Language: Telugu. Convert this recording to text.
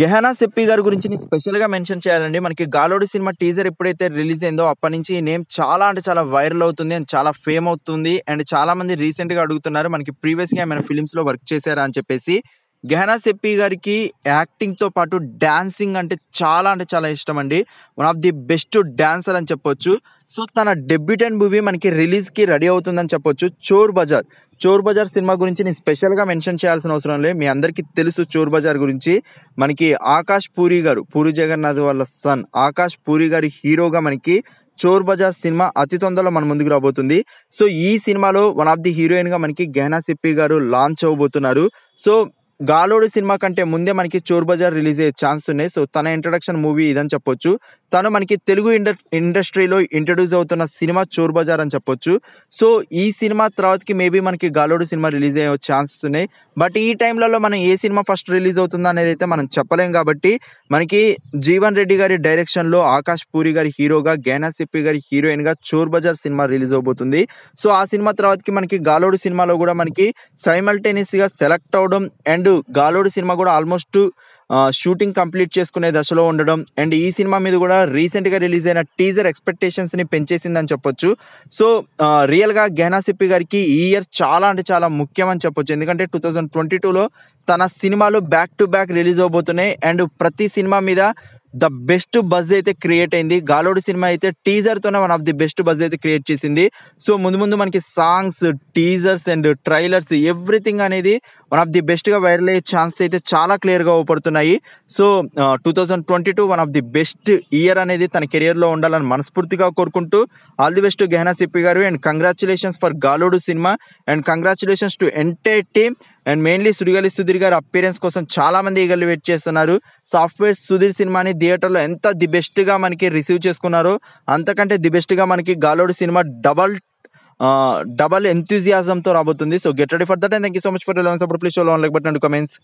గెహనా సిప్పి గారి గురించి నేను స్పెషల్గా మెన్షన్ చేయాలండి మనకి గాలోడి సినిమా టీజర్ ఎప్పుడైతే రిలీజ్ అయిందో అప్పటి నుంచి నేమ్ చాలా అంటే చాలా వైరల్ అవుతుంది అండ్ చాలా ఫేమ్ అవుతుంది అండ్ చాలా మంది రీసెంట్గా అడుగుతున్నారు మనకి ప్రీవియస్గా ఏమైనా ఫిలిమ్స్లో వర్క్ చేశారా అని చెప్పేసి గెహనా సెప్పి గారికి యాక్టింగ్తో పాటు డ్యాన్సింగ్ అంటే చాలా అంటే చాలా ఇష్టం అండి one of the best dancer అని చెప్పొచ్చు సో తన డెబ్యూటెంట్ మూవీ మనకి రిలీజ్కి రెడీ అవుతుందని చెప్పొచ్చు చోర్ బజార్ చోర్ బజార్ సినిమా గురించి నేను స్పెషల్గా మెన్షన్ చేయాల్సిన అవసరం లేదు మీ అందరికీ తెలుసు చోర్ బజార్ గురించి మనకి ఆకాష్ పూరి గారు పూరి జగన్నాథ్ వాళ్ళ సన్ ఆకాష్ పూరి గారి హీరోగా మనకి చోర్ బజార్ సినిమా అతి తొందరలో మన ముందుకు రాబోతుంది సో ఈ సినిమాలో వన్ ఆఫ్ ది హీరోయిన్గా మనకి గెహనా సిప్పి గారు లాంచ్ అవ్వబోతున్నారు సో గాలోడు సినిమా కంటే ముందే మనకి చోర్ బజార్ రిలీజ్ అయ్యే ఛాన్స్ ఉన్నాయి సో తన ఇంట్రడక్షన్ మూవీ ఇదని చెప్పొచ్చు తను మనకి తెలుగు ఇండస్ట్రీలో ఇంట్రడ్యూస్ అవుతున్న సినిమా చోర్ బజార్ అని చెప్పొచ్చు సో ఈ సినిమా తర్వాతకి మేబీ మనకి గాలోడు సినిమా రిలీజ్ అయ్యే ఛాన్సెస్ ఉన్నాయి బట్ ఈ టైంలలో మనం ఏ సినిమా ఫస్ట్ రిలీజ్ అవుతుందో అనేది అయితే మనం చెప్పలేం కాబట్టి మనకి జీవన్ రెడ్డి గారి డైరెక్షన్లో ఆకాష్ పూరి గారి హీరోగా గేనా సిప్పి గారి హీరోయిన్గా చోర్ బజార్ సినిమా రిలీజ్ అవబోతుంది సో ఆ సినిమా తర్వాతకి మనకి గాలోడు సినిమాలో కూడా మనకి సైమల్టేనియస్గా సెలెక్ట్ అవడం అండ్ గాలోడు సినిమా కూడా ఆల్మోస్ట్ షూటింగ్ కంప్లీట్ చేసుకునే దశలో ఉండడం అండ్ ఈ సినిమా మీద కూడా రీసెంట్గా రిలీజ్ అయిన టీజర్ ఎక్స్పెక్టేషన్స్ని పెంచేసిందని చెప్పొచ్చు సో రియల్గా సిప్పి గారికి ఈ ఇయర్ చాలా అంటే చాలా ముఖ్యం అని చెప్పొచ్చు ఎందుకంటే టూ థౌజండ్ ట్వంటీ టూలో తన సినిమాలు బ్యాక్ టు బ్యాక్ రిలీజ్ అవబోతున్నాయి అండ్ ప్రతి సినిమా మీద ద బెస్ట్ బజ్ అయితే క్రియేట్ అయింది గాలోడు సినిమా అయితే టీజర్తోనే one of the best buzz అయితే క్రియేట్ చేసింది సో ముందు ముందు మనకి songs teasers and trailers everything అనేది వన్ ఆఫ్ ది బెస్ట్గా వైరల్ అయ్యే ఛాన్స్ అయితే చాలా క్లియర్గా ఊపడుతున్నాయి so two thousand twenty two one of the best year అనేది తన కెరియర్లో ఉండాలని మనస్ఫూర్తిగా కోరుకుంటూ all the best Gehna Sippy గారు and congratulations for Galodu cinema and congratulations to entire team and mainly Sudigali Sudheer గారి అపీరెన్స్ కోసం చాలామంది ఈగలు వెయిట్ చేస్తున్నారు సాఫ్ట్వేర్ సుధీర్ సినిమాని థియేటర్లో ఎంత ది బెస్ట్గా మనకి రిసీవ్ చేసుకున్నారో అంతకంటే ది బెస్ట్గా మనకి గాలోడు సినిమా డబల్ డబల్ ఎంతూజియాజంతో రాబోతుంది so get ready for that and thank you so much for support please show like button and comments